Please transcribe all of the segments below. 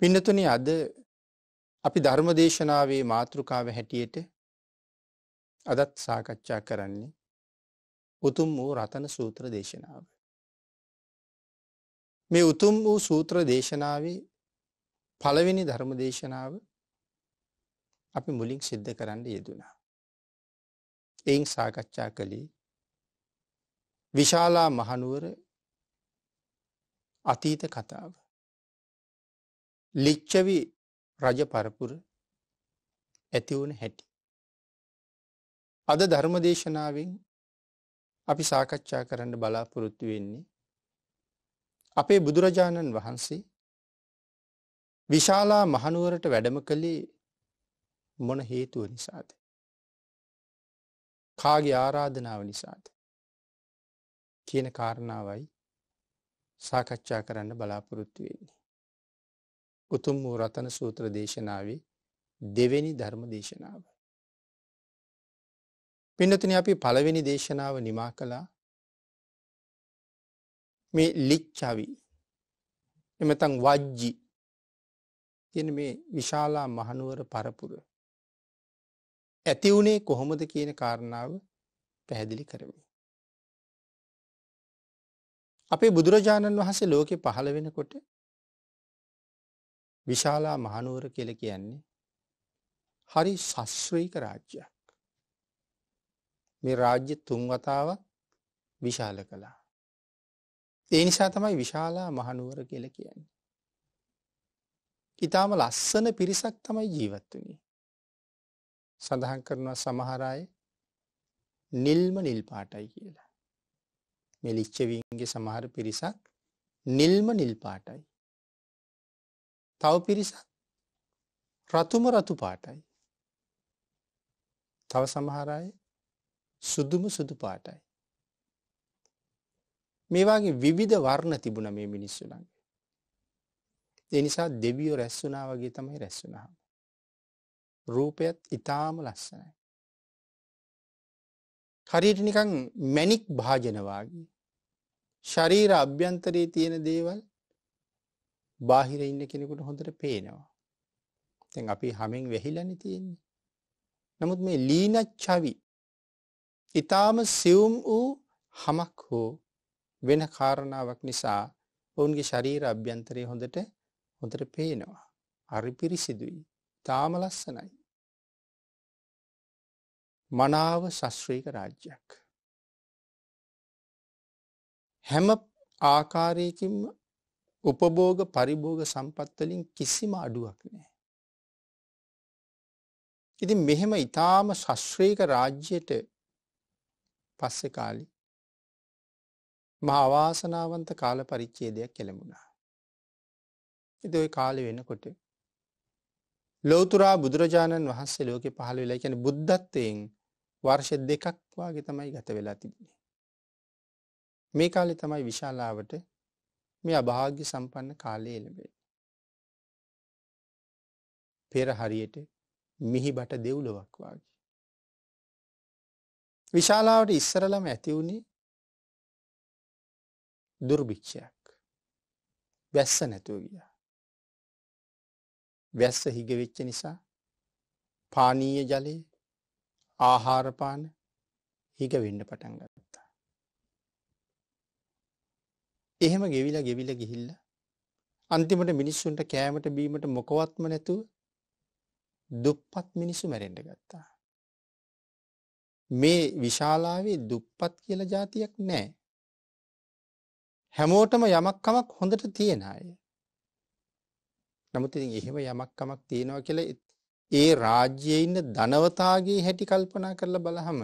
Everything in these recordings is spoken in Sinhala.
පින්නතුනි අද අපි ධර්ම දේශනාවේ මාතෘකාව හැටියට අදත් සාකච්ඡා කරන්නේ උතුම් වූ රතන සූත්‍ර දේශනාව. මේ උතුම් වූ සූත්‍ර දේශනාවේ පළවෙනි ධර්ම දේශනාව අපි මුලින් සිද්ධ කරන්න යෙදුනා. එයින් සාකච්ඡා කළේ විශාලා මහනුවර අතීත කතාව. ලිච්චවි රජ පරපුර ඇතිවුණ හැටි. අද ධර්මදේශනාවෙන් අපි සාකච්ඡා කරන්න බලාපොරොත්තු වෙන්නේ. අපේ බුදුරජාණන් වහන්සේ විශාලා මහනුවරට වැඩම කළේ මොන හේතුව නිසාද. කාගේ ආරාධනාව නිසාද. කියන කාරණාවයි සාකච්ඡා කරන්න බලාපොරොත්තු වෙන්නේ. උතුම් වූ රතන සූත්‍ර දේශනාවේ දෙවෙනි ධර්ම දේශනාව. පින්නතින අපි පළවෙනි දේශනාව නිමා කළා මේ ලිච්චවි එමතන් වජ්ජි තියෙන මේ විශාලා මහනුවර පරපුර ඇති වුණේ කොහොමද කියන කාරණාව පැහැදිලි කරමි. අපේ බුදුරජාණන් වහසේ ලෝකෙ පහළ වෙනකොට විශාලා මහනුවර කෙල කියන්නේ හරි සස්්‍රීක රාජ්‍යයක් මේ රාජ්‍ය තුන්වතාවත් විශාල කළා ඒ නිසා තමයි විශාලා මහනුවර කෙල කියන්නේ ඉතාම ලස්සන පිරිසක් තමයි ජීවත්වනේ සඳහන් කරනවා සමහරය නිල්ම නිල්පාටයි කියලා මෙලිච්චවීන්ගේ සමහර පිරිසක් නිල්ම නිල්පාටයි තව පිරිස රතුම රතු පාටයි. තව සමහරය සුදුම සුදු පාටයි. මේවාගේ විවිධ වර්ණ තිබුණ මේ මිනිස්සුලගේ. එනිසා දෙවියෝ රැස්සුනා වගේ තමයි රැස්සුනාම. රූපයත් ඉතාම ලස්සනයි. හරියට නිකං මැනික් භාජනවාගේ. ශරීර අභ්‍යන්තරයේ තියෙන දේවල් බාහිර ඉන්න කෙනෙකුට හොඳට පේනවා. තැන් අපි හමෙන් වෙහිලනි තියෙන්නේ. නමුත් මේ ලීනච්චවි ඉතාම සියුම් වූ හමක් හෝ වෙන කාරණාවක් නිසා ඔවුන්ගේ ශරීර අභ්‍යන්තරය හොඳට හොඳට පේනවා. අරි පිරිසිදුයි. තාම ලස්සනයි. මනාව ශස්ශ්‍රීක රාජ්‍යයක්. හැම ආකාරයකින්ම උපභෝග පරිභෝග සම්පත්වලින් කිසිම අඩුවක් නෑ. ඉති මෙහෙම ඉතාම ශශ්්‍රයක රාජ්‍යයට පස්සෙ කාලි මහවාසනාවන්ත කාල පරිච්චේදයක් කෙළඹුණා. එදඔය කාලෙ වෙනකොට ලෝතුරා බුදුරජාණන් වහන්සේ ලෝක පහළ වෙලා ැන බුද්ධත්වයෙන් වර්ෂ දෙකක් වගේ තමයි ගත වෙලා තිබුණේ. මේ කාලෙ තමයි විශාලාවට මේ අභාග්‍ය සම්පන්න කාලය එළඹේ. පෙර හරියට මිහි බට දෙව්ලොවක් වගේ. විශාලාවට ඉස්සරලම ඇතිවුණේ දුර්භික්ෂයක් වැස්ස නැතුව ගිය. වැස්ස හිගවෙච්ච නිසා පානීය ජලයේ ආහාරපාන හිගවෙන්න පටන්ගන්න. එහෙම ගෙවිලා ගෙවිල ගිහිල්ල. අන්තිමට මිනිස්සුන්ට කෑමට බීමට මොකවත්ම නැතුව දුප්පත් මිනිස්සු මැරෙන්ඩ ගත්තා. මේ විශාලාවේ දුප්පත් කියල ජාතියක් නෑ. හැමෝටම යමක්කමක් හොඳට තියෙන අය. නමුත් ඉතින් එහෙම යමක්කමක් තියෙනවා කියල ඒ රාජ්‍යය ඉන්න ධනවතාගේ හැටි කල්පනා කරලා බලහම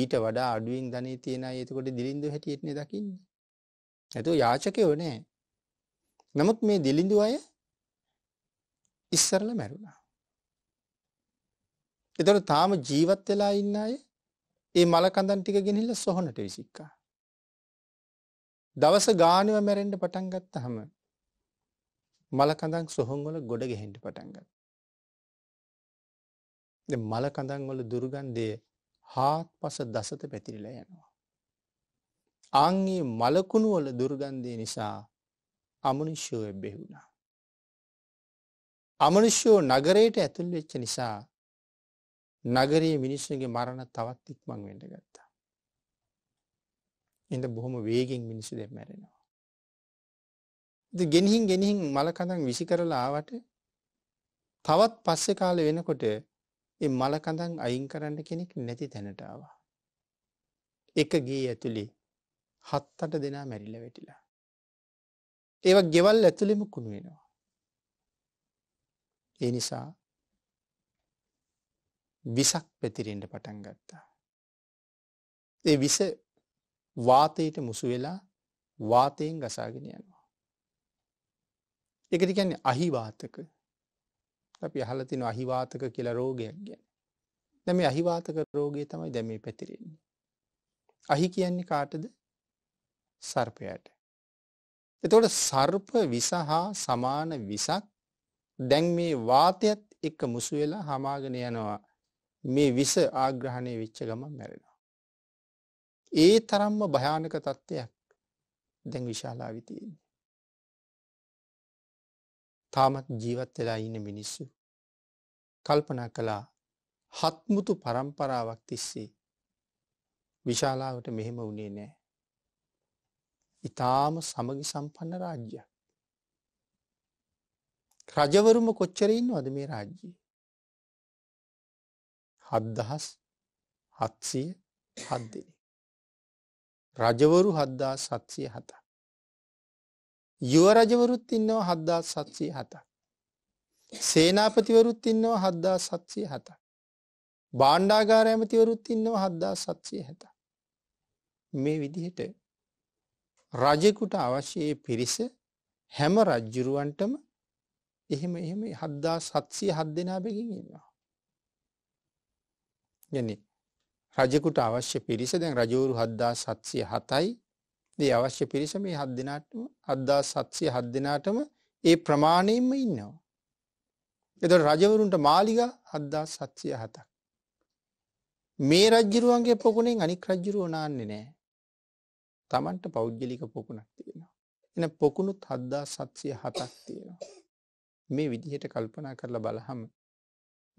ඊට වඩා අඩුවෙන් ධනී තියෙන එතකොට දිලින්දු හැටියෙත්න දකින්නේ නැතුව යාචකයෝ නෑ. නමුත් මේ දිලිඳු අය ඉස්සරල මැරුණා. එතොට තාම ජීවත් වෙලා ඉන්න අය ඒ මලකඳන් ටික ගෙනහිල්ල සොහොනට විසික්කා. දවස ගානව මැරෙන්ඩ පටන්ගත්ත හම මලකඳක් සොහොන්ගොල ගොඩ ගෙහෙන්ට පටන්ගත්. මලකඳන් වල දුර්ගන්දය හාත් පස දසත පැතිරිලා යනවා. අංගේ මලකුණුවල දුර්ගන්ධය නිසා අමනුෂ්‍යෝ එබ්බෙහුුණා. අමනුෂ්‍යෝ නගරයට ඇතුල් වෙච්ච නිසා නගරයේ මිනිස්සුන්ගේ මරණ තවත් ඉක්මං වෙඩ ගත්තා. එඳ බොහොම වේගෙන් මිනිස්සු දෙ මැරෙනවා. ගෙනහින් ගෙනහින් මලකඳන් විසි කරලාවට තවත් පස්සෙ කාල වෙනකොට මලකඳන් අයින් කරන්න කෙනෙක් නැති තැනටාව. එක ගේ ඇතුළේ හත්තට දෙනා මැරිල්ල වෙටිලා. ඒව ගෙවල් ඇතුළෙම කුණු වෙනවා. ඒ නිසා විසක් පැතිරෙන්ට පටන් ගත්තා. ඒ විස වාතයට මුසු වෙලා වාතයෙන් ගසාගෙන යනවා. එකට කියන්නේ අහිවාතක අපි අහලතින අහිවාතක කියලා රෝගයක් ගැන. දැම අහිවාතක රෝගය තමයි දැමේ පැතිරෙන්නේ. අහි කියන්නේ කාටද සර්පයට. එතකොට සර්ප විස හා සමාන විසක් දැන් මේ වාතයත් එක්ක මුසු වෙලා හමාගෙන යනවා මේ විස ආග්‍රහණය විච්ච ගමන් මැරෙනවා. ඒ තරම්ම භයානක තත්ත්වයක් දැන් විශාලාවි තියෙන්නේ. තාමත් ජීවත් වෙලා ඉන්න මිනිස්සු කල්පනා කළා හත්මුතු පරම්පරාවක් තිස්සේ විශාලාවට මෙහෙම වුණේ නෑ ඉතාම සමගි සම්පන්න රාජ්‍ය. රජවරුම කොච්චරඉන්න අද මේ රාජ්‍යයේ. හද්දහස් හත්සිය හත් දෙනෙ. රජවරු හද්දා සත්සිය හත. යුව රජවරුත් ඉන්නවා හද්දා සත්සිය හත. සේනාපතිවරුත් ඉන්නවා හද්දා සත්සිය හත. බාණ්ඩාගාරඇමතිවරුත් ඉන්නවා හද්දා සත්සිය හැත. මේ විදිහට රජෙකුට අවශ්‍යයේ පිරිස හැම රජ්ජුරුවන්ටම එහෙම එහෙම හද්දා සත්සිය හත් දෙනා බැකින් ඉන්නවා. ගැන රජෙකුට අවශ්‍ය පිරිස දැන් රජවරු හද්දා සත්සිය හතයි දේ අවශ්‍ය පිරිස මේ හත් දෙනාටම අද්දා සත්සිය හත් දෙනාටම ඒ ප්‍රමාණයෙන්ම ඉන්නවා. එත රජවරුන්ට මාලිග හද්දා සත්සිය හතක්. මේ රජ්ජරුවන්ගේ පොකුණෙන් අනික් රජ්ජරුව නාන්නේ නෑ. තමන්ට පෞද්ගලික පොකුණක් තියෙනවා. එන පොකුණුත් හද්දා සත්‍යය හතක් තියෙනවා. මේ විදිහට කල්පනා කරලා බලහම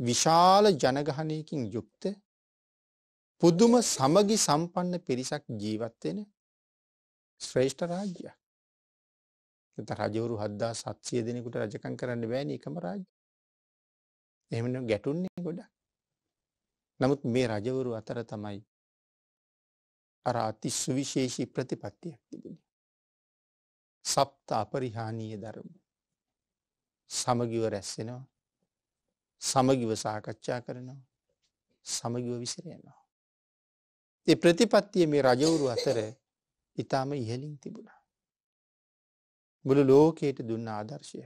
විශාල ජනගහනයකින් යුක්ත පුදුම සමගි සම්පන්න පිරිසක් ජීවත්වෙන ශ්‍රේෂ්ඨ රාජ්‍යයක්. එත රජවරු හද්දා සත්සිය දෙනෙකුට රජකන් කරන්න බෑන එකම රාජ එහමන ගැටුන්නේ ගොඩ නමුත් මේ රජවරු අතර තමයි අරාති සුවිශේෂී ප්‍රතිපත්තියක් තිබුණ. සප්ත අපරිහානීය ධර්ම සමගිව රැස්සෙනවා සමගිව සාකච්ඡා කරනවා සමගිව විසිරයනවා. ඒ ප්‍රතිපත්තිය මේ රජවුරු අතර ඉතාම ඉහලින් තිබුණා. මුළු ලෝකයට දුන්න ආදර්ශය.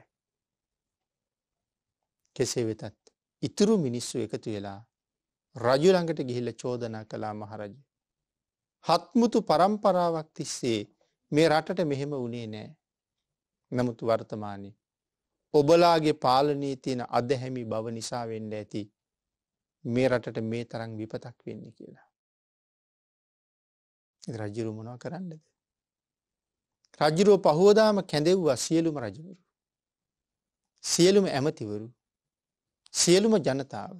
කෙසේ වෙතත් ඉතුරු මිනිස්සු එකතු වෙලා රජුළඟට ගිහිල්ල චෝදනා කලා මහරජ හත්මුතු පරම්පරාවක් තිස්සේ මේ රටට මෙහෙම වුණේ නෑ. නමුතු වර්තමානය. ඔබලාගේ පාලනී තියෙන අදහැමි බව නිසා වෙන්න ඇති. මේ රටට මේ තරං විපතක් වෙන්න කියලා. රජිරු මොනව කරන්නද. රජිරෝ පහෝදාම කැඳෙව්වා සියලුම රජවරු. සියලුම ඇමතිවරු සියලුම ජනතාව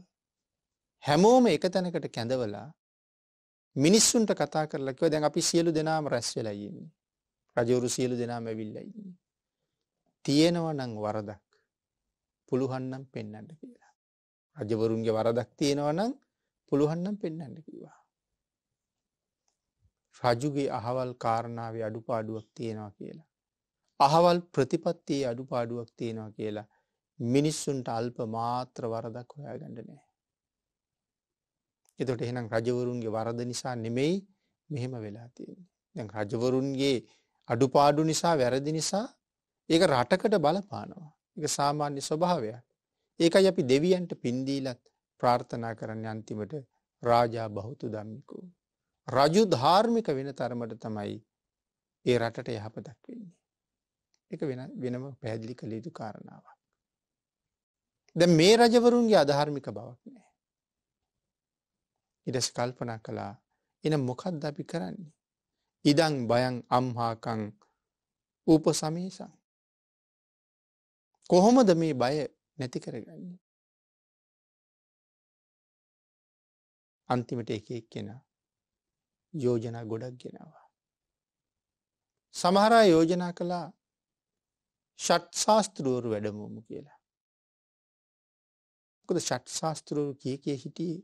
හැමෝම එක තැනකට කැඳවලා මිනිස්සුන්ට කතා කරලා කිව්වා දැන් අපි සියලු දෙනාම රැස් වෙලා ඉන්නේ. රජවරු සියලු දෙනාම ඇවිල්ලා ඉන්නේ. තියෙනවා නම් වරදක්. පුළුවන් නම් පෙන්වන්න කියලා. රජවරුන්ගේ වරදක් තියෙනවා නම් පුළුවන් නම් පෙන්වන්න කිව්වා. රජුගේ අහවල් කාරණාවේ අඩුපාඩුවක් තියෙනවා කියලා. අහවල් ප්‍රතිපත්තියේ අඩුපාඩුවක් තියෙනවා කියලා මිනිස්සුන්ට අල්ප මාත්‍ර වරදක් හොයාගන්න නෑ. එතොට එහෙනම් රජවරුන්ගේ වරද නිසා නෙමෙයි මෙහෙම වෙලා තියෙන්නේ. දැන් රජවරුන්ගේ අඩුපාඩු නිසා වැරදි නිසා ඒක රටකට බලපානවා. එක සාමාන්‍ය ස්වභාවයක්. ඒකයි අපි දෙවියන්ට පින්දීලත් ප්‍රාර්ථනා කරන්න අන්තිමට රාජා බහුතු දම්මිකු. රජු ධාර්මික වෙන තරමට තමයි ඒ රටට යහපතක් වෙන්නේ. එක වෙන වෙනම පැදිලි කළ යුතු කාරණාවක්. ද මේ රජවරුන්ගේ අධාර්මික බවක් නෑ. ඉරස කල්පනා කළා එන මොකක්ද අපි කරන්නේ. ඉඩං බයං අම්හාකං ඌප සමේසං. කොහොමද මේ බය නැති කරගන්නේ. අන්තිමට එක එක් කෙන යෝජනා ගොඩක් ගෙනවා. සමහරා යෝජනා කළා ෂට් ශාස්තෘවරු වැඩමූමු කියලා. කොද ෂට් ශාස්තෘවරු කිය කිය හිටියේ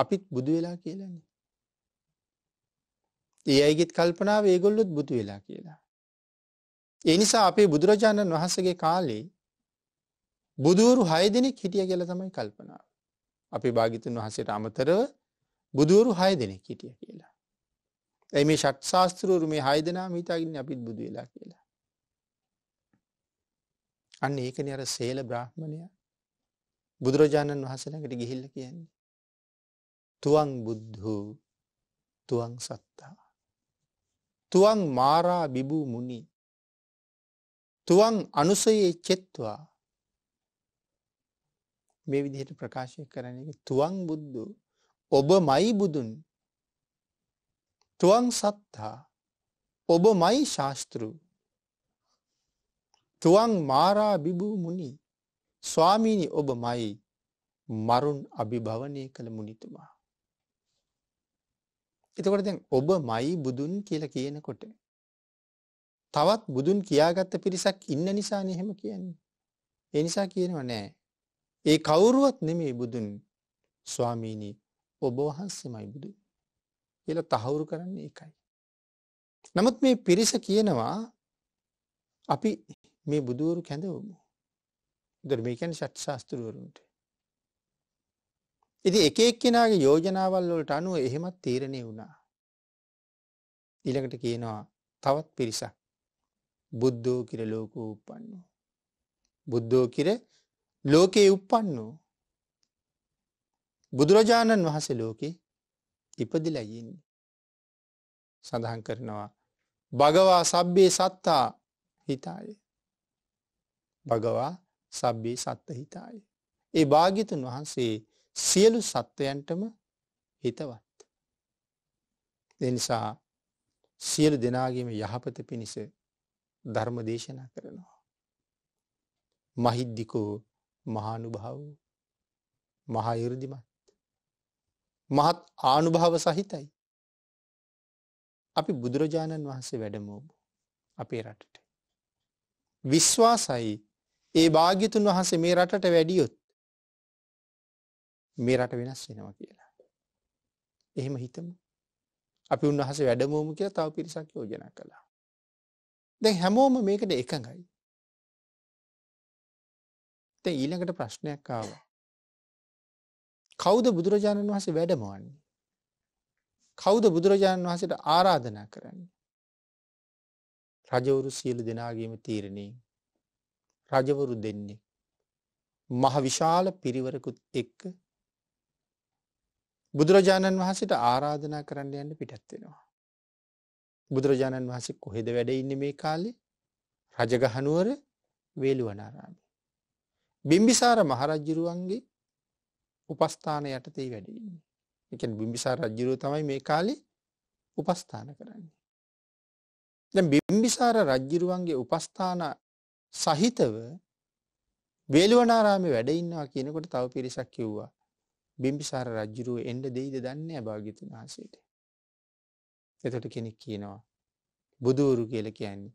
අපිත් බුදු වෙලා කියලන්නේ. ඒ අයගෙත් කල්පනාව ඒගොල්ලොත් බුතු වෙලා කියලා. ඒ නිසා අපේ බුදුරජාණන් වහන්සගේ කාලේ බුදුවරු හය දෙනෙක් හිටිය කියල තමයි කල්පනාව. අපේ භාගිතන් වහසට අමතරව බුදුවරු හය දෙනෙක් හිටිය කියලා. ඇයි මේ ෂට් ශාස්තෘරු මේ හය දෙනා මීතාගින් අපිත් බුදු වෙලා කියලා. අන්න ඒකන අර සේල බ්‍රාහ්මණය බුදුරජාණන් වහසනකට ගිහිල්ල කියන්නේ. තුවන් බුද්ධු තුවන් සත්තා. තුවන් මාරා බිබූ මුණි තුවන් අනුසයේ චෙත්වා මේ විදිහට ප්‍රකාශය කරන එක තුවන් බුද්ධ ඔබ මයි බුදුන් තුවන් සත්හා ඔබ මයි ශාස්තෘ තුවන් මාරා බිබූ මුණි ස්වාමීණි ඔබ මයි මරුන් අභිභවනය කළ මුනිතුමා එතකොට දැන් ඔබ මයි බුදුන් කියලා කියනකොට තවත් බුදුන් කියාගත්ත පිරිසක් ඉන්න නිසා එහෙම කියන්නේ. ඒ නිසා කියනවා නෑ. ඒ කවුරුවත් නෙමේ බුදුන් ස්වාමීනී ඔබ වහන්සේමයි බුදුන් කියලා තහවුරු කරන්නේ එකයි. නමුත් මේ පිරිස කියනවා අපි මේ බුදුවරු කැඳවමු. දර මේකැන ෂට් ශාස්තෘවරුන්ට ඉති එක එක්කෙනගේ යෝජනාවල් වලට අනුව එහෙමත් තීරණය වුණා. ඉළඟට කියනවා තවත් පිරිසක් බුද්ධෝ කිර ලෝක උපන්නු. බුද්ධෝ කිර ලෝකයේ උපන්නු. බුදුරජාණන් වහසේ ලෝකෙ ඉපදිලයින්නේ. සඳහන් කරනවා භගවා සබ්බේ සත්තා හිතාය. භගවා සබ්බේ සත්ත හිතාය. ඒ භාගිතුන් වහන්සේ සියලු සත්වයන්ටම හිතවත්. දෙනිසා සියලු දෙනාගේම යහපත පිණිස ධර්ම දේශනා කරනවා. මහිද්දිකෝ මහානුභාව මහායුරදිමත්. මහත් ආනුභාව සහිතයි. අපි බුදුරජාණන් වහන්සේ වැඩමෝබු අපේ රටට. විශ්වාසයි ඒ භාගිතුන් වහන්සේ මේ රටට වැඩියොත් මේ රට වෙනස් වෙනවා කියලා. එහෙම හිතමු. අපි උන්වහස වැඩමෝම කියලා තව පිරිසක් යෝජනා කළා. දැන් හැමෝම මේකට එකඟයි. දැන් ඊළඟට ප්‍රශ්නයක් ආවා. කවුද බුදුරජාණන් වහන්සේ වැඩමවන්නේ? කවුද බුදුරජාණන් වහන්සේට ආරාධනා කරන්නේ? රජවරු සියලු දෙනාගේම තීරණේ රජවරු දෙන්නේ මහ විශාල පිරිවරකුත් එක්ක බුදුරජාණන් වහසට ආරාධනා කරන්න යන්න පිටත්වෙනවා. බුදුරජාණන් වහසේ කොහෙද වැඩ ඉන්න මේ කාලේ රජගහනුවර වේළුවනාරාමි. බිම්බිසාර මහරජ්ජිරුවන්ගේ උපස්ථාන යටතේ වැඩඉන්නේ. එක බිම්බිසාර රජ්ජිරුව තමයි මේ කාලේ උපස්ථාන කරන්නේ. දැ බිම්බිසාර රජ්ජිරුවන්ගේ උපස්ථාන සහිතව වේලුවනාරාමි වැඩඉන්නවා කියනකොට තව පිරිසක් කිව්වා බිම්බිසාර රජ්ජුරුව එන්ඩ දෙයිද දන්න භාගිතන් වහසට. එතට කෙනෙක් කියනවා. බුදුවරු කියල කියන්නේ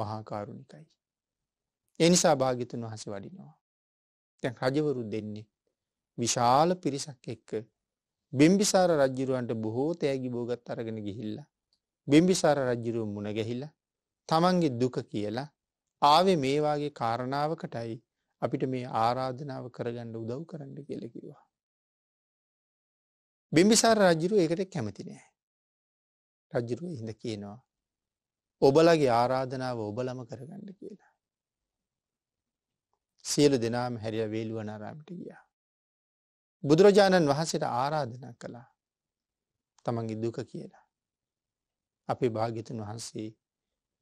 මහාකාරුණිකයි. එනිසා භාගිතන් වහස වඩිනවා. තැන් රජවරු දෙන්නේ. විශාල පිරිසක් එක්ක බිම්බිසාර රජ්ජුරුවන්ට බොහෝ තෑගි බෝගත් අරගෙන ගිහිල්ල. බිම්බිසාර රජ්ජුරුව මුණගැහිලා තමන්ගේ දුක කියලා ආවේ මේවාගේ කාරණාවකටයි අපිට මේ ආරාධනාව කරගන්න උදව් කරන්න කියලකිවා. බිම්බිසාර රජ්ජුරුව ඒකට කැමති නෑ. රජ්ජුරුව හිඳ කියනවා. ඔබලගේ ආරාධනාව ඔබලම කරගන්න කියලා. සියලු දෙනාම හැරිය වේලුවනාරාමිට ගිය. බුදුරජාණන් වහන්සේට ආරාධනා කළා තමන්ගේ දුක කියලා. අපේ භාගිතුන් වහන්සේ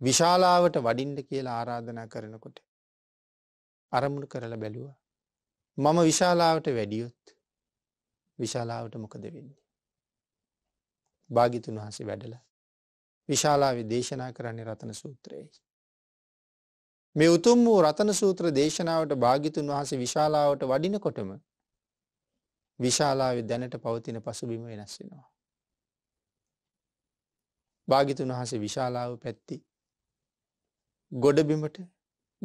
විශාලාවට වඩින්ඩ කියලා ආරාධනා කරනකොට. අරමුණ කරලා බැලුව. මම විශාලාවට වැඩියොත් විශාලාවට මොකද වෙන්නේ. භාගිතුන් වහන්සේ වැඩල විශාලාවේ දේශනා කරන්නේ රතන සූත්‍රයයි. මේ උතුම් වූ රතන සූත්‍ර දේශනාවට භාගිතුන් වහසේ විශාලාවට වඩිනකොටම විශාලාවේ දැනට පවතින පසුබිම වෙනස් වෙනවා. භාගිතුන් වහසේ විශාලාව පැත්ති ගොඩබිමට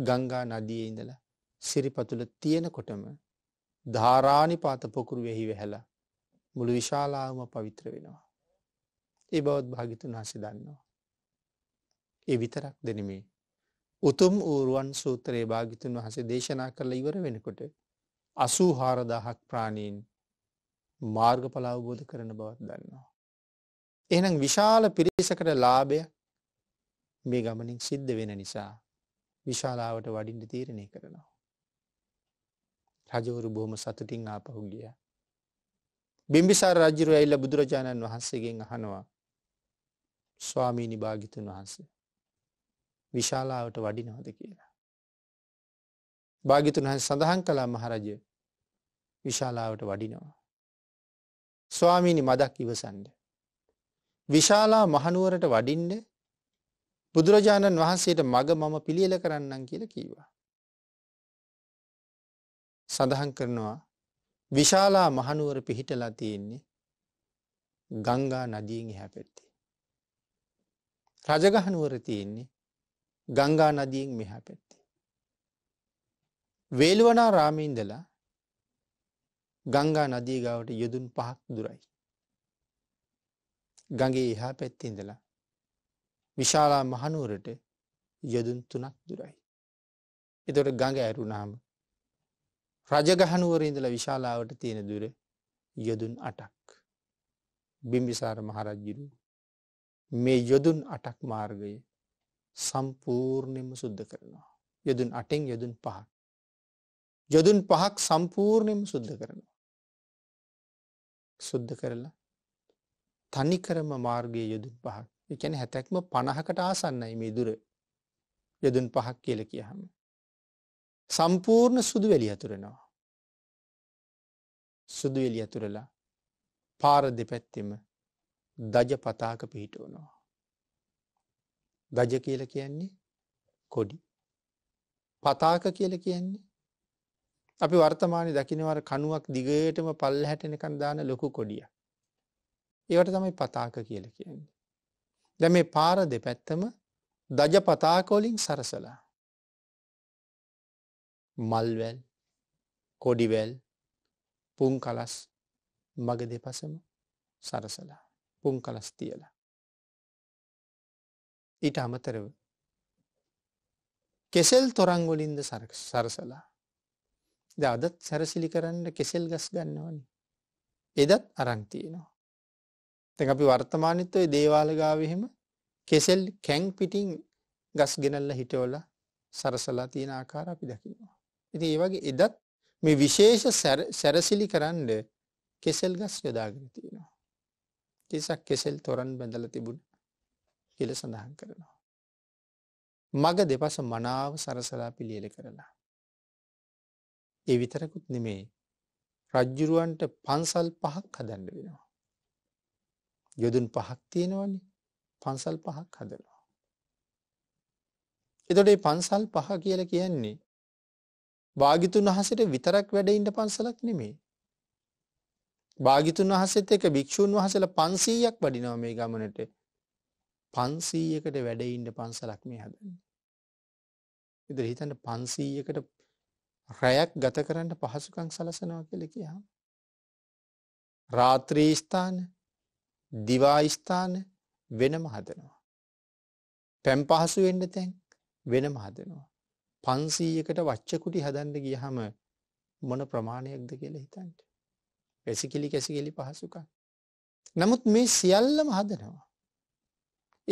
ගංගා නදිය ඉඳලා සිරිපතුල තියෙනකොටම ධාරාණි පාත පොකුරු වෙහි වෙහැලා මුළු විශාලාවම පවිත්‍ර වෙනවා. ඒ බවත් භාගිතුන් හසි දන්නවා. ඒ විතරක් දෙනමේ. උතුම් ඌරුවන් සූත්‍රයේ භාගිතුන් වහසේ දේශනා කරලා ඉවර වෙනකොට අසූ හාරදාහක් ප්‍රාණීන් මාර්ග පලාවබෝධ කරන බවත් දන්නවා. එහනම් විශාල පිරිසකට ලාභය මේ ගමනින් සිද්ධ වෙන නිසා විශාලාවට වඩින්ට තීරණය කරනවා. රජවරු බොහොම සතුටින් ආපහු ගිය. බිම්බිසාර රජරු ඇල්ල බුදුරජාණන් වහන්සේගෙන් අහනවා ස්වාමීනි භාගිතුන් වහන්සේ. විශාලාවට වඩිනොද කියලා. භාගිතුන් වහන් සඳහන් කලා මහරජ විශාලාවට වඩිනවා. ස්වාමීනි මදක් ඉවසන්ඩ. විශාලා මහනුවරට වඩින්ඩ බුදුරජාණන් වහන්සේට මග මම පිළියල කරන්නන් කියල කීවා. සඳහන් කරනවා විශාලා මහනුවර පිහිටලා තියෙන්නේ ගංගා නදීන් හැපැත්තේ. රජගහනුවර තියෙන්නේ ගංගා නදීන් මෙහැ පැත්තේ. වේළුවනා රාමීන්දලා ගංගා නදී ගාවට යොදුන් පහක් දුරයි. ගඟේ එහා පැත්තිඉඳලා විශාලා මහනුවරට යොදුන් තුනක් දුරයි. එතොට ගඟ ඇරුනාම රජගහනුවරඉඳල විශාලාවට තියෙන දුර යොදුන් අටක්. බිම්බිසාර මහරජ්ජිරු මේ යොදුන් අටක් මාර්ගය සම්පූර්ණයම සුද්ධ කරනවා. යොදුන් අටෙන් යොදුන් පහක්. යොදුන් පහක් සම්පූර්ණයම සුද්ධ කරනවා. සුද්ධ කරලා තනිකරම මාර්ගය යොදුන් පහක් එකැන හැතැක්ම පණහකට ආසන්නයි මේ දුර යොදුන් පහක් කියල කියහම. සම්පූර්ණ සුදු වැලි ඇතුරෙනවා. සුදු එලි ඇතුරලා පාර දෙපැත්තෙම දජ පතාක පිහිටවනවා. දජ කියල කියන්නේ කොඩි. පතාක කියල කියන්නේ. අපි වර්තමානය දකිනවර කනුවක් දිගටම පල්ල හැටෙනකන් දාන ලොකු කොඩිය. ඒවට තමයි පතාක කියල කියන්නේ. දැ මේ පාර දෙපැත්තම දජ පතාකෝලින් සරසලා මල්වැල් කොඩිවැල් පුංකලස් මග දෙපසම සරසලා පුංකලස් තියලා. ඊට අමතරව කෙසෙල් තොරංගොලින්ද සරසලා ද අදත් සැරසිලි කරන්න කෙසෙල් ගස් ගන්නවනි එදත් අරංතියනවා. තැ අපි වර්තමානිත්වය දේවාලගාවහෙම කෙසෙල් කැං පිටිං ගස් ගෙනල්ල හිටවල සරසලා තියෙන ආකාර අපි දකිනවා. ඉතින් ඒ වගේ එදත් මේ විශේෂ සැරසිලි කරන්න කෙසෙල් ගස් යොදාගෙන තියෙනවා. තිසක් කෙසෙල් තොරන් බැඳල තිබුණ කියල සඳහන් කරනවා. මග දෙපස මනාව සරසලා පිළියල කරලා. ඒ විතරකුත් නෙමේ රජ්ජුරුවන්ට පන්සල් පහක් හදන්න වෙනවා. යොදුන් පහක් තියෙනවනි පන්සල් පහක් හදනවා. එතොට පන්සල් පහ කියල කියන්නේ භාගිතුන් වහසට විතරක් වැඩ ඉන්න පන්සලක් නෙමේ. භාගිතුන් වහසෙත් එක භික්‍ෂූන් වහසල පන්සීයක් වඩිනව මේ ගමනට පන්සීයකට වැඩයින්ට පන්සලක් මේ හදන්න. ඉද හිතන්ට පන්සීයකට රැයක් ගත කරන්න පහසුකං සලසනවා කෙලෙකි හා. රාත්‍රී ස්ථාන දිවායිස්ථාන වෙනම හදනවා. පැම් පහසු වෙන්න තැන් වෙනම හදනවා. පන්සීයකට වච්චකුටි හදන්ඩ ගියහම මොන ප්‍රමාණයක්ද කියල හිතන්ට. වැසිකිලි කැසිගෙලි පහසුක. නමුත් මේ සියල්ලම හදනවා.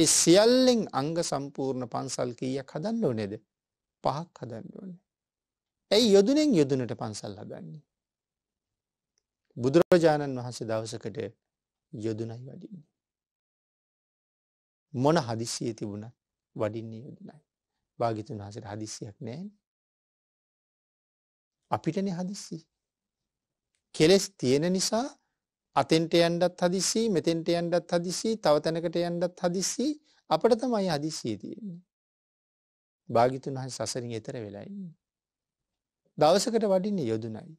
ඒ සියල්ලෙන් අංග සම්පූර්ණ පන්සල් කීයක් හදන්න ඕනෙද පහක් හදන්න ඕන. ඇයි යොදුනෙන් යොදුනට පන්සල් හදන්නේ. බුදුරජාණන් වහන්සේ දවසකට යොදුනයි වඩින්නේ. මොන හදිසිය තිබුණ වඩින්නේ යොදුනයි. භාගිතුන් වහසට හදිස්සියක් නෑන. අපිටන හදිස්සි. කෙලෙස් තියෙන නිසා අතෙන්ට යන්ඩත් හදිසි මෙතෙන්ට යන්ඩත් හදිසි තවතැනකට යන්ඩත් හදිසි අපට තමයි හදිසිය තියෙන්නේ. භාගිතුන් වහන් සසරින් එතර වෙලයි. දවසකට වඩින්නේ යොදුනයි.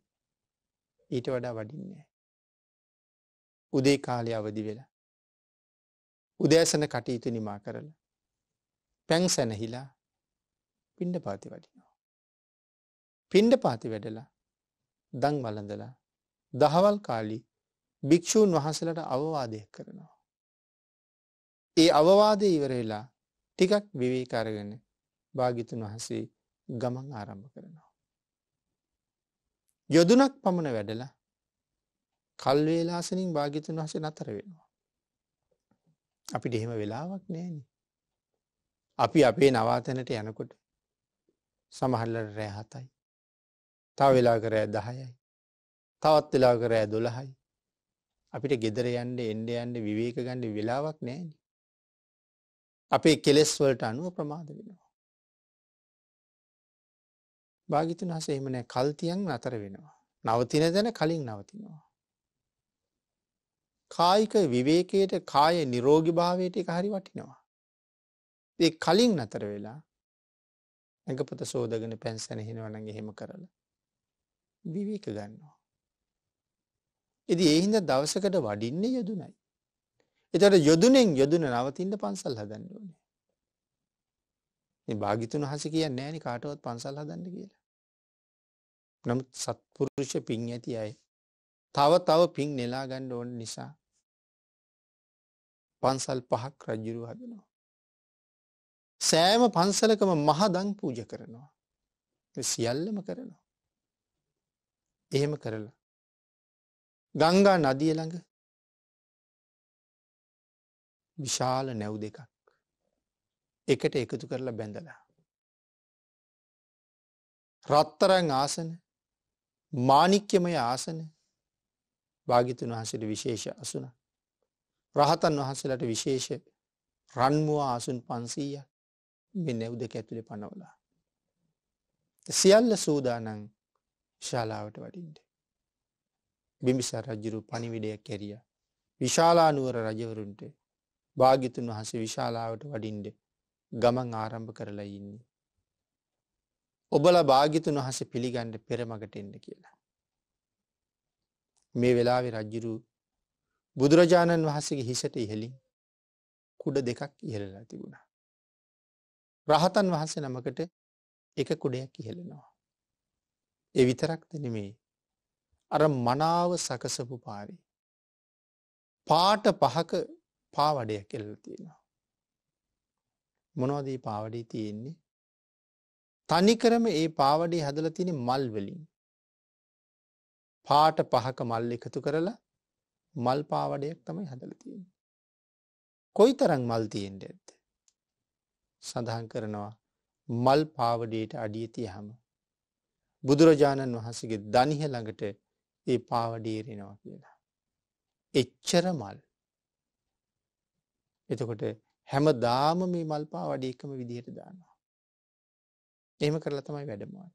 ඊට වඩා වඩින්නේ. උදේ කාලය අවදි වෙලා. උදෑසන කටයුතු නිමා කරලා. පැන් සැනහිලා පිණ්ඩ පාති වටිනවා. පිණ්ඩ පාති වැඩලා දං වලඳලා දහවල් කාලි භික්‍ෂූන් වහසලට අවවාදය කරනවා. ඒ අවවාදය ඉවරවෙලා ටිකක් විවේකාරගෙන භාගිතුන් වහසේ ගමන් ආරම්භ කරනවා. යොදුනක් පමණ වැඩලා කල්වේලාසනින් භාගිතුන් වහසේ නතර වෙනවා. අපිට එහෙම වෙලාවක් නෑන. අපි අපේ නවාතැනට යනකොට සමහල්ලට රෑ හතයි. තව වෙලා කරෑ දහයයි. තවත් වෙලා කරෑ දොළහයි. අපිට ගෙදර යන්ඩ එන්ඩ යන්ඩ විවේක ගණ්ඩ වෙලාවක් නෑන. අපේ කෙලෙස්වලට අනුව ප්‍රමාද වෙනවා. භාගිතුන් හස එමනෑ කල්තියන් අතර වෙනවා. නවතින දැන කලින් නවතිනවා. කායික විවේකයට කාය නිරෝගි භාවයට එක හරි වටිනවා. ඒ කලින් නතර වෙලා ඇඟපත සෝදගෙන පැන්සැනහෙනවනගේ හෙම කරලා. විවේක ගන්නවා. එති එහින්ද දවසකට වඩින්නේ යොදුනයි. එතට යොදුනෙන් යොදුන නවතින්ට පන්සල් හදන්න ඕනේ. භාගිතුන් හස කිය නෑනි කාටවත් පන්සල් හදන්න කියලා. නමුත් සත්පුරුෂ පින් ඇති අය. තව තව පින් නෙලා ගණ්ඩ ඕන නිසා පන්සල් පහක් රජ්ජුරු හදනවා. සෑම පන්සලකම මහදන් පූජ කරනවා. සියල්ලම කරනවා. එහෙම කරලා. ගංගා නදිය ළඟ විශාල නැව් දෙකක් එකට එකතු කරලා බැඳලා. රත්තරං ආසන මානික්‍යමය ආසන භාගිතුන් වහසට විශේෂ අසුන. රහතන් වහන්සලට විශේෂ රන්මුව ආසුන් පන්සීයක් මෙ නැව්දක ඇතුළි පනවලා. සියල්ල සූදානං ශාලාවට වටින්ට. බිම්බිසා රජ්ජුරු පනිවිඩයක් කැරිය. විශාලානුවර රජවරුන්ට භාගිතුන් වහසේ විශාලාවට වඩින්ඩ ගමන් ආරම්භ කරලා ඉන්නේ. ඔබල භාගිතුන් වහස පිළිගණ්ඩ පෙරමකට එන්න කියලා. මේ වෙලාවෙ රජ්ජුරු බුදුරජාණන් වහසගේ හිසට ඉහලින් කුඩ දෙකක් ඉහළලා තිබුණා. රහතන් වහන්සේ නමකට එක කුඩයක් ඉහෙලෙනවා. එ විතරක්ද නෙමේ අර මනාව සකසපු පාරි. පාට පහක පාවඩයක් එල්ල තියෙනවා. මොනවදී පාවඩී තියෙන්නේ. තනිකරම ඒ පාවඩේ හදල තින මල්වලින්. පාට පහක මල් එකතු කරලා මල් පාවඩයක් තමයි හදල තියෙන. කොයි තරං මල් තියෙන්ට ඇත්ත. සඳහන් කරනවා මල් පාවඩයට අඩිය තියහම. බුදුරජාණන් වහන්සගේ දනිහ ළඟට ඒ පාවඩේරෙනවා කියලා. එච්චර මල්. එතකොට හැම දාම මේ මල් පාවඩේකම විදිහයට දානවා. එහෙම කරලා තමයි වැඩමවා.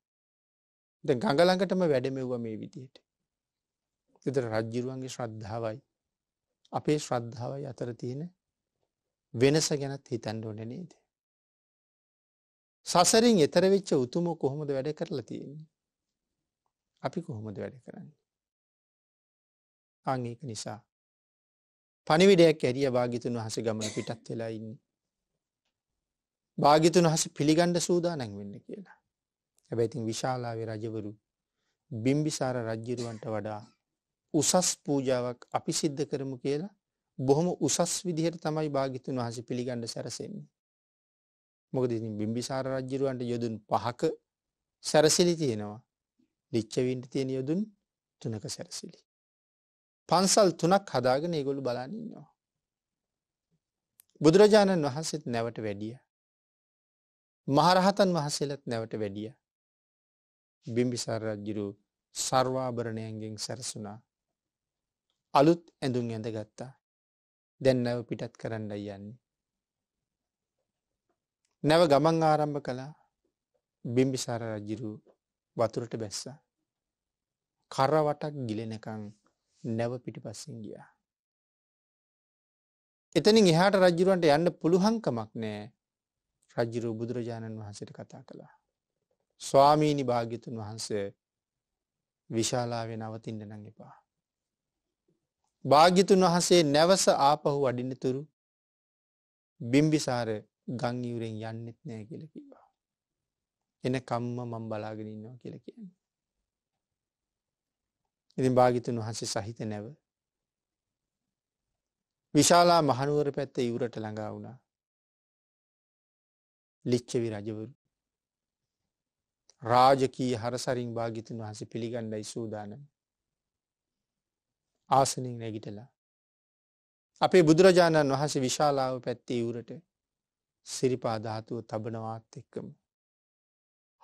ද ගඟලඟටම වැඩමෙව්ව මේ විදියට. එතර රජ්ජිරුවන්ගේ ශ්‍රද්ධාවයි අපේ ශ්‍රද්ධාවයි අතර තියෙන වෙනස ගැනත් හිතන්ඩ ඕන නේද. සසරින් එතර වෙච්ච උතුම කොහොමද වැඩ කරලා තියෙන්නේ. අපි කොහොමද වැඩ කරන්න. අංඒක නිසා. පනිවිඩයක් ඇරිය භාගිතුන් වහස ගමන පිටත් වෙලා ඉන්න. භාගිතුන් වහස පිළිගණ්ඩ සූදා නැංවෙන්න කියලා. හැබැයිතින් විශාලාවේ රජවරු බිම්බිසාර රජ්ජිරුවන්ට වඩා උසස් පූජාවක් අපි සිද්ධ කරමු කියලා බොහොම උසස් විදිහයට තමයි භාගිතුන් වහස පිළිගණ්ඩ සැරසෙන්නේ. මොකද ඉතින් බිම්බිසාර රජ්ජරුවන්ට යොදුන් පහක සැරසිලි තියෙනවා ලිච්චවින්ට තියෙන යොදුන් තුනක සැරසිලි. පන්සල් තුනක් හදාගෙන ඒගොලු බලානින්නවා. බුදුරජාණන් වහන්සේත් නැවට වැඩිය. මහරහතන් වහසේලත් නැවට වැඩිය. බිම්බිසාර රජ්ජිරු සර්වාභරණයන්ගෙන් සැරසුනා අලුත් ඇඳුම් ඇඳ ගත්තා දැන් නැව පිටත් කරන්න යන්නේ නැව ගමන් ආරම්භ කළා බිම්බිසාර රජිරු වතුරට බැස්ස. කරවටක් ගිලෙනකං නැව පිටි පස්සෙන් ගියා. එතනින් එහාට රජරුවන්ට යන්න පුළුහංකමක් නෑ රජ්ජුරු බුදුරජාණන් වහන්සට කතා කළා. ස්වාමීණි භාග්‍යතුන් වහන්සේ විශාලාවේ නවතින්න නං එපා. භාග්‍යතුන් වහන්සේ නැවස ආපහු වඩින්නතුරු බිම්බිසාර ගං ඉවරෙන් යන්නෙත් නෑ කියල කිවා. එන කම්ම මම් බලාගෙන ඉන්නවා කියල කියන්නේ. ඉතින් භාගිතන් වහන්සේ සහිත නැව. විශාලා මහනුවර පැත්ත ඉවුරට ළඟා වුණා. ලිච්චවි රජවරු. රාජකී හරසරින් භාගිතන් වහස පිළිගණ්ඩයි සූදානම්. ආසනින් නැගිටලා. අපේ බුදුරජාණන් වහස විශාලාව පැත්තේ ඉවුරට සිරිපාධාතුව තබනවාත් එක්කම.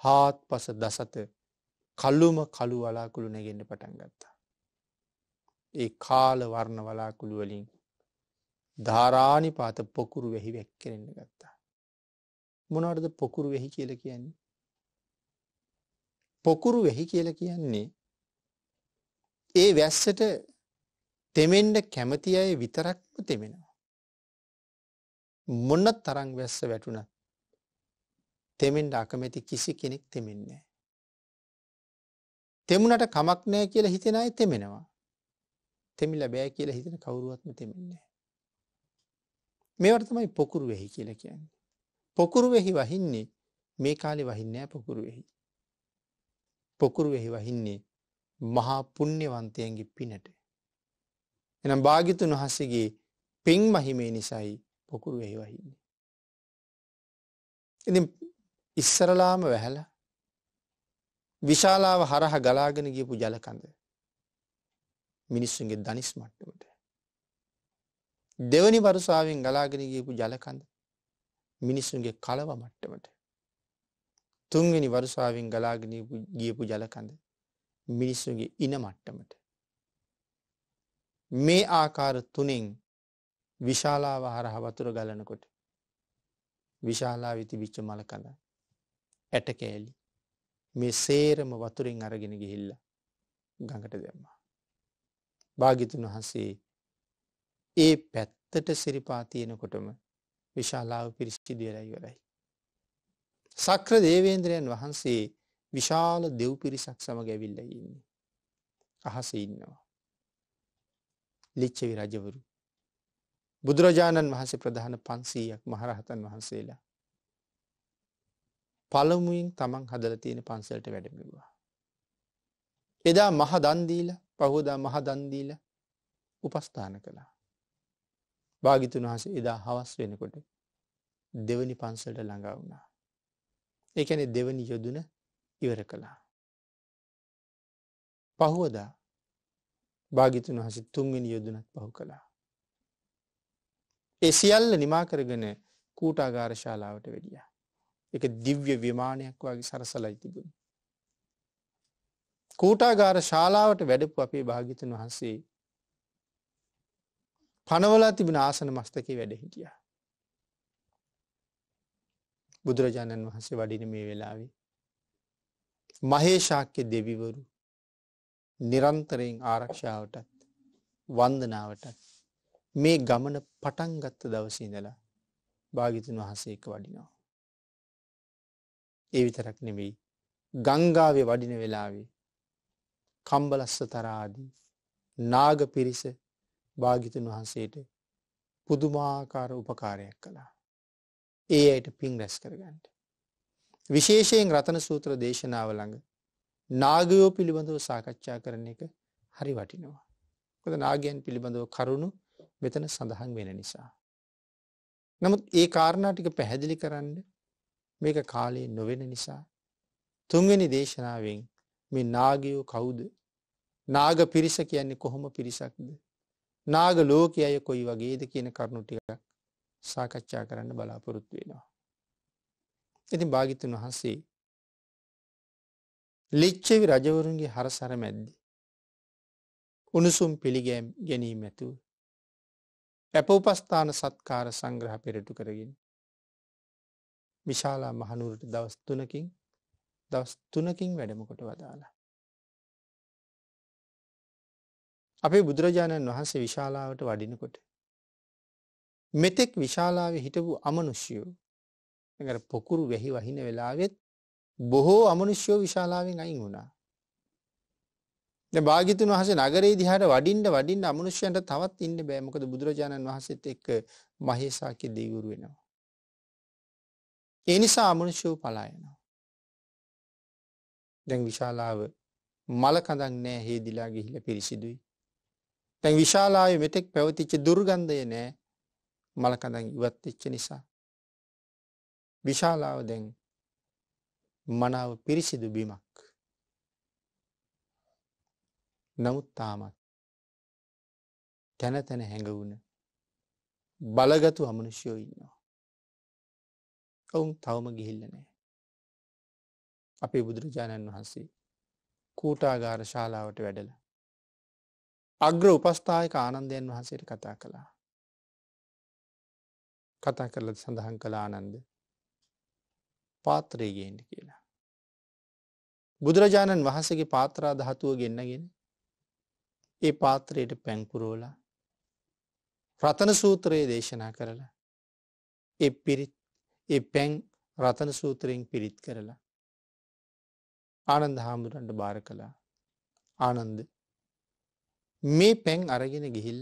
හාත් පස දසත කල්ලුම කළු වලාකුළු නැගෙන්ට පටන් ගත්තා. ඒ කාල වර්ණ වලාකුළු වලින් ධාරානිපාත පොකුරු වෙහි වැැක්කරෙන්න්න ගත්තා. මොනවටද පොකුරු වෙහි කියල කියන්නේ. පොකුරු වෙහි කියල කියන්නේ ඒ වැස්සට තෙමෙන්ට කැමති අය විතරක්ම තෙමෙනවා. මොන්න තරං වැස්ස වැටුණ තෙමෙන්ට අකමැති කිසි කෙනෙක් තෙමෙන්නේ. තෙමුණට කමක් නෑ කියලා හිතෙන අයි තෙමෙනවා. තෙමිල බෑ කියලා හිතෙන කවුරුවත්ම තෙමෙන්නේ. මේවර්තමයි පොකුරු වෙහි කියලා කියන්නේ. පොකුරු වෙහි වහින්නේ මේ කාලෙ වහින්නෑ පොකුරු වෙහි. පොකුරු වෙහි වහින්නේ මහා පුුණ්‍යවන්තයන්ගේ පිනට. එනම් භාගිතුන් වහසගේ පෙන් මහිමේ නිසයි පොකුරු වෙහි වහින්නේ. ඉති ඉස්සරලාම වැහැල විශාලාව හරහ ගලාගෙන ගියපු ජලකඳ මිනිස්සුන්ගේ දනිස් මට්ටමට. දෙවනි වරුසාාවෙන් ගලාගෙන ගියපු ජලකඳ මිනිස්සුන්ගේ කලව මට්ටමට. තුන්වෙනි වරුසාාවෙන් ගලාගෙන ගියපු ජලකඳ මිනිස්සුන්ගේ ඉන මට්ටමට. මේ ආකාර තුනෙන් විශාලාව හරහ වතුර ගලනකොට විශාලා විති විච්ච මල කඳ ඇට කෑලි මේ සේරම වතුරින් අරගෙන ගිහිල්ල ගඟට දෙම්මා. භාගිතුන් වහන්සේ ඒ පැත්තට සිරිපා තියෙනකොටම විශාලාව පිරිසිිදියරයි වරයි. සක්‍ර දේවේන්ද්‍රයන් වහන්සේ විශාල දෙව් පිරිසක් සමග ඇවිල්ල ඉන්නේ. අහස ඉන්නවා. ලිච්චවි රජවරු බුදුරජාණන් වහන්සේ ප්‍රධාන පන්සීයක් මහරහතන් වහන්සේලා. පළමුුවෙන් තමන් හදල තියෙන පන්සලට වැඩමිවා. එදා මහදන්දීල පහෝදා මහදන්දීල උපස්ථාන කළා. භාගිතුන් වහස එදා හවස් වෙනකොට දෙවනි පන්සලට ළඟ වුණා. එකන දෙවනි යොදුන ඉවර කළා. පහුවදා භාගිතුන් වහස තුන්වෙනි යොදුනත් පහු කළා. ඒ සියල්ල නිමා කරගෙන කූටාගාර ශාලාවට වැඩිය. එක දිව්‍ය විමානයක් වගේ සරසලයි තිබුණ. කූටාගාර ශාලාවට වැඩපු අපේ භාගිතන් වහන්සේ පනවලා තිබෙන ආසන මස්තකේ වැඩ හිටිය. බුදුරජාණන් වහන්සේ වඩින මේ වෙලාවේ. මහේශාක්‍ය දෙවිවරු නිරන්තරයෙන් ආරක්ෂාවටත් වන්දනාවටත් මේ ගමන පටන්ගත්ත දවසීදලා භාගිතුන් වහන්සේ එක වඩිනවා. ඒ විතරක් නෙවෙයි ගංගාවේ වඩින වෙලාවේ කම්බලස්ස තරාදී නාග පිරිස භාගිතුන් වහන්සේට පුදුමාකාර උපකාරයක් කළා. ඒ අයට පින් රැස් කරගන්නට. විශේෂයෙන් රතන සූත්‍ර දේශනාව ළඟ නාගයෝ පිළිබඳව සාකච්ඡා කරන එක හරි වටිනවා. කොද නාගයන් පිළිබඳව කරුණු මෙතන සඳහන් වෙන නිසා. නමුත් ඒ කාරණාටික පැහැදිලි කරන්න මේක කාලයේ නොවෙන නිසා තුන්වෙනි දේශනාවෙන් මේ නාගයෝ කවුද නාග පිරිස කියන්නේ කොහොම පිරිසක්ද නාග ලෝක අය කොයි වගේද කියන කරුණුටිකක් සාකච්ඡා කරන්න බලාපොරොත්තු වෙනවා. ඉතින් භාගිතන් වහන්සේ ලිච්චවි රජවරුන්ගේ හරසර මැද්දි උණුසුම් පිළිගැම් ගැනීම ඇතුව ඇප උපස්ථාන සත්කාර සංග්‍රහ පෙරටු කරගෙන. විශාලා මහනුවරට දවස්තුනකින් දවස්තුනකින් වැඩමකොට වදාලා. අපේ බුදුරජාණන් වහන්සේ විශාලාවට වඩිනකොට. මෙතෙක් විශාලාව හිටපු අමනුෂ්‍යයෝ පොකුරු වැහි වහින වෙලාවෙත් බොහෝ අමනුෂ්‍යෝ විශාලාවෙන් අයින් වුණා. භාගිතුන් වහස නගරේ දිහට වඩින්ට වඩින් අමනුෂ්‍යයන්ට තවත් ඉන්න බෑමකද බුදුරජාණන් වහසත් එක්ක මහේසාක්‍ය දෙවුරු වෙනවා. එනිසා අමනුෂ්‍යව පලායනවා. දැන් විශාලාව මලකඳක් නෑ හේදිලා ගිහිල පිරිසිදුයි. තැන් විශාලාය මෙතෙක් පැවතිච්ච දුර්ගන්ධය නෑ මලකඳන් ඉවත්තිච්ච නිසා. විශාලාව දැන් මනාව පිරිසිදු බිමක්. නමුත් තාමත් තැනතැන හැඟවුණ බලගතු අමනුෂ්‍යයෝ ඉන්නවා. ඔවුන් තවම ගිහිල්ල නෑ. අපේ බුදුරජාණන් වහන්සේ කූටාගාර ශාලාවට වැඩල. අග්‍ර උපස්ථායක ආනන්දයන් වහන්සේට කතා කළා. කතා කරල සඳහන් කළ ආනන්ද පාත්‍රයගේෙන්ට කියලා. බුදුරජාණන් වහසගේ පාත්‍රා දහතුව ගෙන්න්නගෙන ඒ පාත්‍රයට පැංකුරෝලා රතන සූත්‍රයේ දේශනා කරලා ඒ පිරිත් ඒ පැන් රතන සූත්‍රයෙන් පිරිත් කරලා ආනන්ද හාමුදුරන්ට බාර කළා ආනන්ද මේ පැන් අරගෙන ගිහිල්ල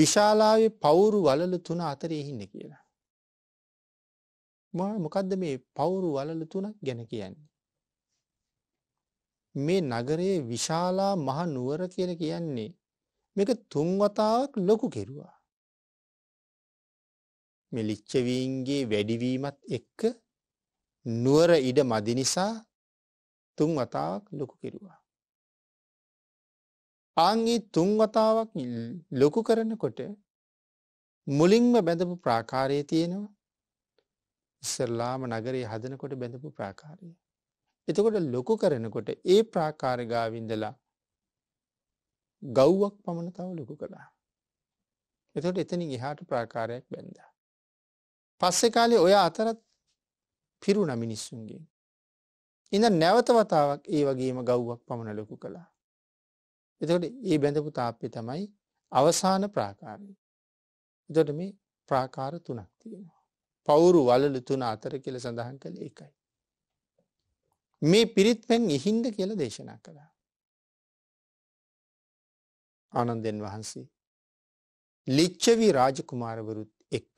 විශාලාවේ පවුරු වලල තුන අතරේ හින්න කියලා. මොකදද මේ පවුරු වලල තුන ගැන කියන්නේ. මේ නගරයේ විශාලා මහ නුවර කියලා කියන්නේ මේක තුන් වතාවක් ලොකු කෙරුවා. මේ ලිච්ඡවීන්ගේ වැඩිවීමත් එක්ක නුවර ඉඩ මදි නිසා තුන් වතාවක් ලොකු කෙරුවා. ආන්ගේ තුන් වතාවක් ලොකු කරනකොට මුලින්ම බැඳපු ප්‍රාකාරය තියෙනවා ඉස්සරලාම නගරේ හදනකොට බැඳපු ප්‍රාකාරය. එතකොට ලොකු කරනකොට ඒ ප්‍රාකාරගාවින්දලා ගෞ්වක් පමණ තව ලොකු කළා. එතොට එතනි ගිහාට ප්‍රාකාරයක් බැන්ද. පස්සෙ කාලේ ඔය අතරත් පිරුණ මිනිස්සුන්ගේ. ඉඳ නැවතවතාවක් ඒ වගේම ගෞ්වක් පමණ ලොකු කළා. එතකොට ඒ බැඳපු තාප්පය තමයි අවසාන ප්‍රාකාරය. එතොට මේ ප්‍රාකාර තුනක් තියෙනවා. පවුරු වලලු තුන අතර කියල සඳහන් කළ එකයි. මේ පිරිත් පැන් එහින්ද කියල දේශනා කළා. ආනන්දෙන් වහන්සේ. ලිච්චවී රාජකුමාරවරුත් එක්ක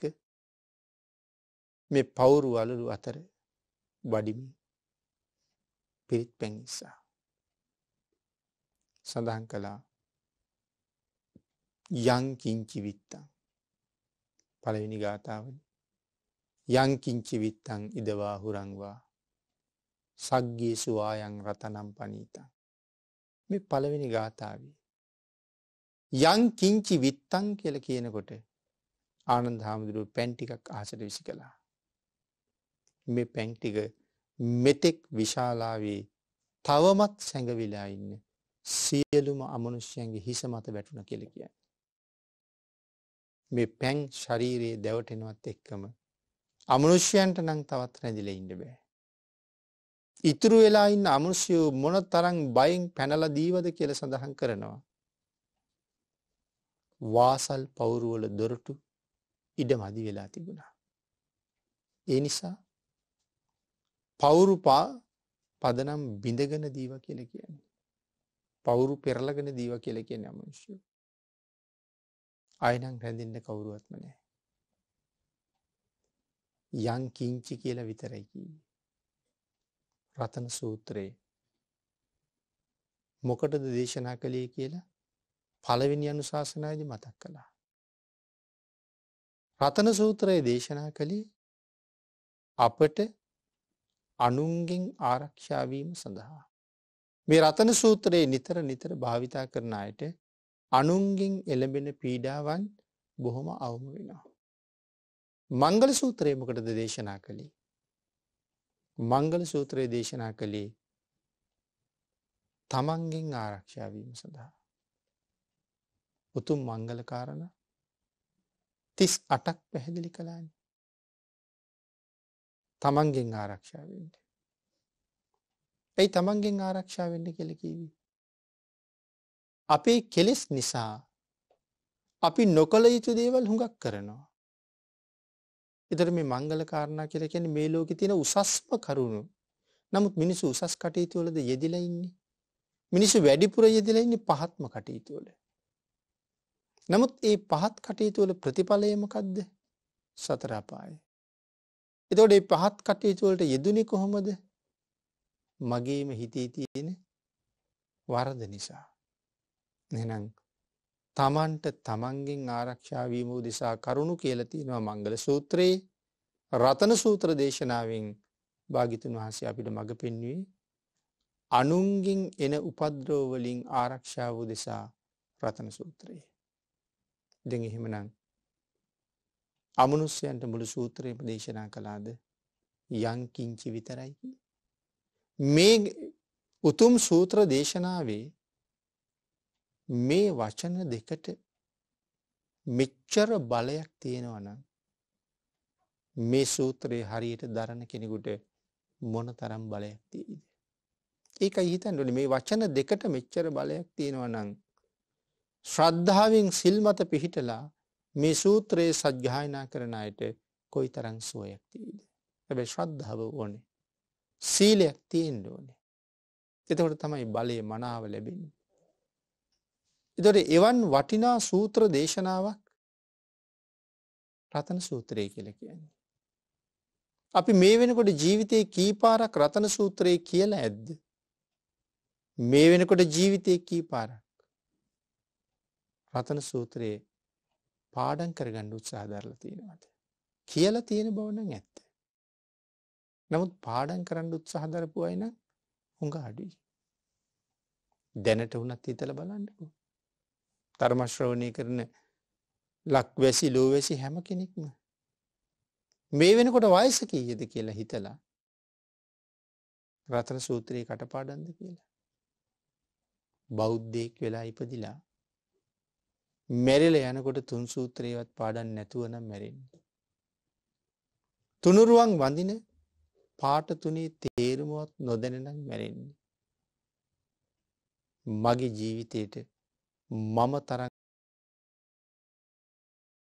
මේ පවුරු වලලු අතර වඩිමි පිරිත් පැන් නිසා. සඳහන් කළා යංකිංචි විත්තං පළවෙනි ගාථාවල යංකිංචි විත්තං ඉදවා හුරංවා සග්ගේ සුවායන් රතනම් පනීතා. මේ පළවෙනි ගාථාවේ. යං කිංචි විත්තං කියල කියනකොට ආනන්ද හාමුදුරුව පැන්ටිකක් ආසට විසි කළා. මේ පැන්ටික මෙතෙක් විශාලාවේ තවමත් සැඟවිලා ඉන්න සියලුම අමනුෂ්‍යයන්ගේ හිස මත වැටුණ කෙල කියන්න. මේ පැන් ශරීරයේ දැවටෙනවත් එක්කම අමනුෂ්‍යයන්ට නං තවත් රැඳිල ඉන්න බෑ. ඉතුරු වෙලා ඉන්න අමනුෂ්‍යයෝ මොන තරම් බයෙන් පැනලා දීවද කියලා සඳහන් කරනවා. වාසල් පවුරුවල දොරටු ඉඩ මදි වෙලා තිබුණා. ඒ නිසා පවුරුපා පදනම් බිඳගෙන දීව කියල කියන්නේ. පවුරු පෙරලගෙන දීව කියල කිය අමනුෂ්‍ය. අයනං රැඳන්න කවුරුවත්ම නෑ. යං කිංචි කියලා විතරැකි. රතන සූත්‍රයේ මොකටද දේශනා කළේ කියලා පළවෙනි අනු ශාසනායද මතක් කළා. රතන සූත්‍රයේ දේශනා කළේ අපට අනුන්ගෙන් ආරක්ෂාවීම සඳහා. මේ රතන සූත්‍රයේ නිතර නිතර භාවිතා කරන අයට අනුන්ගෙන් එළඹෙන පීඩාවන් බොහොම අවම වෙනවා. මංගල සූත්‍රයමකටද දේශනා කළේ. මංගල සූත්‍රයේ දේශනා කළේ තමන්ගෙන් ආරක්ෂාවීම සඳහා. උතුම් මංගල කාරණ තිස් අටක් පැහැදිලි කලාන්න. තමන්ගෙන් ආරක්ෂාවෙන්ට. ඇයි තමන්ගෙන් ආරක්ෂාවෙන්න කෙලකිවී. අපේ කෙලෙස් නිසා අපි නොකළ යුතු දේවල් හුඟක් කරනවා. ඒතර මේ මංගල කාරණා කියලා කියන්නේ මේ ලෝකේ තියෙන උසස්ම කරුණු. නමුත් මිනිස්සු උසස් කටයුතු වලද යෙදිලා ඉන්නේ. මිනිස්සු වැඩිපුර යෙදිලා ඉන්නේ පහත්ම කටයුතු වල. නමුත් මේ පහත් කටයුතු වල ප්‍රතිඵලය මොකද්ද? සතර අපායයි. එතකොට මේ පහත් කටයුතු වලට යෙදුනේ කොහොමද? මගේම හිතේ තියෙන වරද නිසා. එහෙනම් තමන්ට තමන්ගෙන් ආරක්ෂාවීම උදෙසා කරුණු කියලතියෙනවා මංගල සූත්‍රයේ රතන සූත්‍ර දේශනාවෙන් භාගිතුන් වහන්සේ අපිට මඟ පෙන්වී අනුන්ගින් එන උපද්‍රෝවලින් ආරක්ෂාව දෙසා රතන සූත්‍රයේ. දෙ එහෙමනම් අමනුස්්‍යයන්ට මුළු සූත්‍රයම දේශනා කළාද යංකිංචි විතරයි. මේ උතුම් සූත්‍ර දේශනාවේ මේ වචන දෙකට මෙච්චර බලයක් තියෙනවනම් මේ සූත්‍රයේ හරියට දරණ කෙනෙකුට මොන තරම් බලයක් තියද. ඒක හිතන්ඩුන මේ වචන දෙකට මෙච්චර බලයක් තියෙනවනං. ශ්‍රද්ධාවෙන් සිල්මත පිහිටලා මේ සූත්‍රයේ සජ්්‍යායනා කරන අයට කොයි තරං සුවයක් තිීද. ඇැබැ ශ්‍රද්ධාව ඕනේ. සීලයක් තියෙන්ඩ ඕනේ. එතකොට තමයි බලය මනාව ලැබෙන්නේ. එතකොට එවන් වටිනා සූත්‍ර දේශනාවක් රතන සූත්‍රය කියලා කියන්නේ. අපි මේ වෙනකොට ජීවිතේ කීපාරක් රතන සූත්‍රය කියලා ඇද්ද? මේ වෙනකොට ජීවිතේ කීපාරක් රතන සූත්‍රයේ පාඩම් කරගන්න උත්සාහ දරලා තියෙනවද? කියලා තියෙන බව නම් ඇත්ත. නමුත් පාඩම් කරන්න උත්සාහ දරපු අය නම් හුඟ අඩුයි. දැනට වුණත් හිතලා බලන්නකෝ. ධර්මශ්‍රවණය කරන ලක්වැසි ලෝවැසි හැම කෙනෙක්ම. මේ වෙනකොට වයසකීයද කියලා හිතලා රතන සූත්‍රයේ කටපාඩන්ද කියලා. බෞද්ධයෙක් වෙලා ඉපදිලා මැරිල යනකොට තුන් සූත්‍රයවත් පාඩන් නැතුවනම් මැරෙන්නේ. තුනුරුවන් වඳින පාට තුනේ තේරුමුවත් නොදැනනම් මැරෙන්නේ. මගේ ජීවිතයට මම තරම්